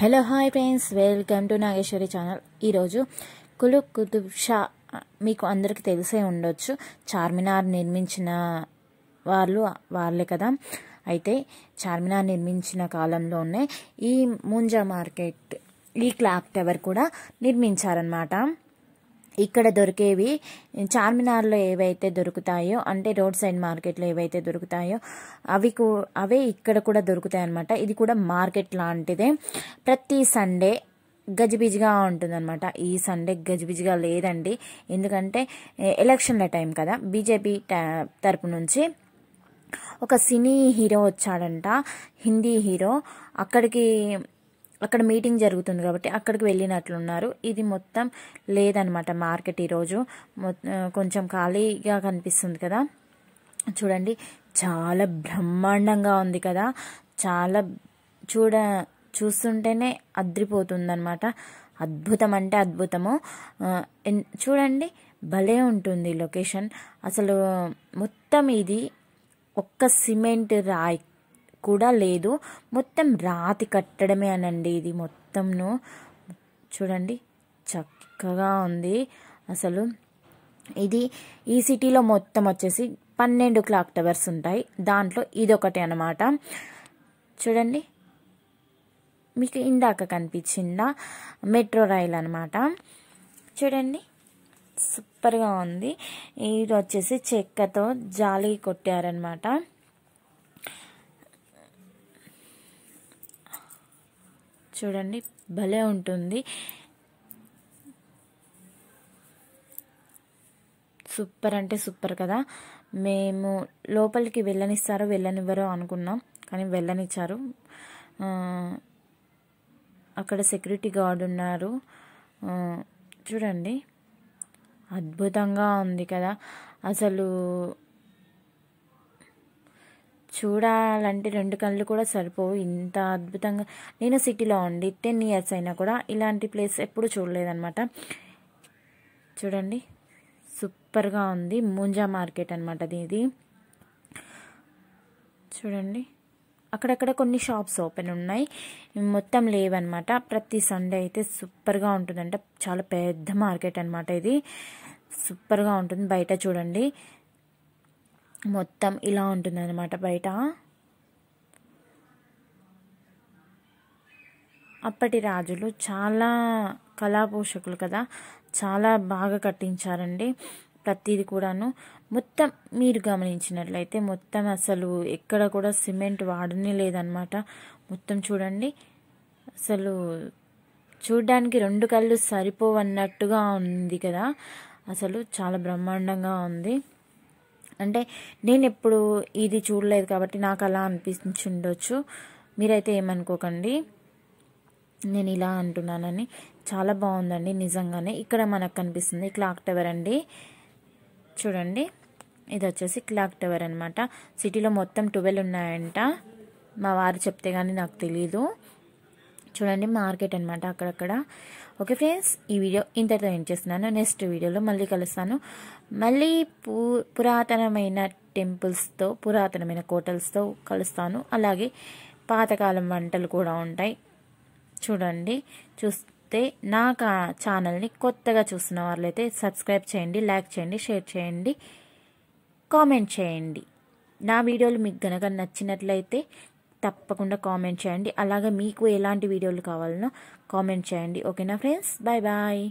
hello hi friends welcome to Nageswari channel ఈరోజు కులు కుతుబ్ షా మీకు అందరికీ తెలిసే ఉండొచ్చు చార్మినార్ నిర్మించిన వాళ్ళు వాళ్ళే కదా అయితే చార్మినార్ నిర్మించిన కాలంలోనే ఈ ముంజా మార్కెట్ ఈ క్లాక్ టవర్ కూడా నిర్మించారనమాట ఇక్కడ దొరికేవి చార్మినార్లో ఏవైతే దొరుకుతాయో అంటే రోడ్ సైడ్ మార్కెట్లో ఏవైతే దొరుకుతాయో అవి అవే ఇక్కడ కూడా దొరుకుతాయి అనమాట ఇది కూడా మార్కెట్ లాంటిదే ప్రతి సండే గజిబిజిగా ఉంటుందన్నమాట ఈ సండే గజిబిజిగా లేదండి ఎందుకంటే ఎలక్షన్ల టైం కదా బీజేపీ తరపు నుంచి ఒక సినీ హీరో వచ్చాడంట హిందీ హీరో అక్కడికి అక్కడ మీటింగ్ జరుగుతుంది కాబట్టి అక్కడికి వెళ్ళినట్లున్నారు ఇది మొత్తం లేదనమాట మార్కెట్ ఈరోజు కొంచెం ఖాళీగా కనిపిస్తుంది కదా చూడండి చాలా బ్రహ్మాండంగా ఉంది కదా చాలా చూడ చూస్తుంటేనే అద్రిపోతుందనమాట అద్భుతం అంటే అద్భుతము చూడండి భలే ఉంటుంది లొకేషన్ అసలు మొత్తం ఇది ఒక్క సిమెంట్ రాయి కూడా లేదు మొత్తం రాతి కట్టడమే అనండి ఇది మొత్తంను చూడండి చక్కగా ఉంది అసలు ఇది ఈ సిటీలో మొత్తం వచ్చేసి పన్నెండు క్లాక్ టవర్స్ ఉంటాయి దాంట్లో ఇదొకటి అనమాట చూడండి మీకు ఇందాక కనిపించిందా మెట్రో రైల్ అనమాట చూడండి సూపర్గా ఉంది ఇది వచ్చేసి చెక్కతో జాలి కొట్టారనమాట చూడండి భలే ఉంటుంది సూపర్ అంటే సూపర్ కదా మేము లోపలికి వెళ్ళనిస్తారో వెళ్ళనివ్వరో అనుకున్నాం కానీ వెళ్ళనిచ్చారు అక్కడ సెక్యూరిటీ గార్డ్ ఉన్నారు చూడండి అద్భుతంగా ఉంది కదా అసలు చూడాలంటే రెండు కళ్ళు కూడా సరిపోవు ఇంత అద్భుతంగా నేను సిటీలో ఉండి టెన్ ఇయర్స్ అయినా కూడా ఇలాంటి ప్లేస్ ఎప్పుడు చూడలేదనమాట చూడండి సూపర్గా ఉంది ముంజా మార్కెట్ అనమాట ఇది చూడండి అక్కడక్కడ కొన్ని షాప్స్ ఓపెన్ ఉన్నాయి మొత్తం లేవన్నమాట ప్రతి సండే అయితే సూపర్గా ఉంటుందంట చాలా పెద్ద మార్కెట్ అనమాట ఇది సూపర్గా ఉంటుంది బయట చూడండి మొత్తం ఇలా ఉంటుంది అనమాట బయట అప్పటి రాజులు చాలా కళాపోషకులు కదా చాలా బాగా కట్టించారండి ప్రతిది కూడాను మొత్తం మీరు గమనించినట్లయితే మొత్తం అసలు ఎక్కడ కూడా సిమెంట్ వాడనే లేదనమాట మొత్తం చూడండి అసలు చూడ్డానికి రెండు కళ్ళు సరిపోవన్నట్టుగా ఉంది కదా అసలు చాలా బ్రహ్మాండంగా ఉంది అంటే నేను ఎప్పుడు ఇది చూడలేదు కాబట్టి నాకు అలా అనిపించి ఉండొచ్చు మీరైతే ఏమనుకోకండి నేను ఇలా అంటున్నానని చాలా బాగుందండి నిజంగానే ఇక్కడ మనకు కనిపిస్తుంది క్లాక్ టవర్ అండి చూడండి ఇది వచ్చేసి క్లాక్ టవర్ అనమాట సిటీలో మొత్తం ట్వెల్వ్ ఉన్నాయంట మా వారు చెప్తే కానీ నాకు తెలీదు చూడండి మార్కెట్ అనమాట అక్కడక్కడ ఓకే ఫ్రెండ్స్ ఈ వీడియో ఇంతటితో ఏం చేస్తున్నాను నెక్స్ట్ వీడియోలో మళ్ళీ కలుస్తాను మళ్ళీ పూ పురాతనమైన టెంపుల్స్తో పురాతనమైన కోటల్స్తో కలుస్తాను అలాగే పాతకాలం వంటలు కూడా ఉంటాయి చూడండి చూస్తే నా ఛానల్ని కొత్తగా చూస్తున్న వాళ్ళైతే సబ్స్క్రైబ్ చేయండి లైక్ చేయండి షేర్ చేయండి కామెంట్ చేయండి నా వీడియోలు మీకు గనక నచ్చినట్లయితే తప్పకుండా కామెంట్ చేయండి అలాగే మీకు ఎలాంటి వీడియోలు కావాలనో కామెంట్ చేయండి ఓకేనా ఫ్రెండ్స్ బాయ్ బాయ్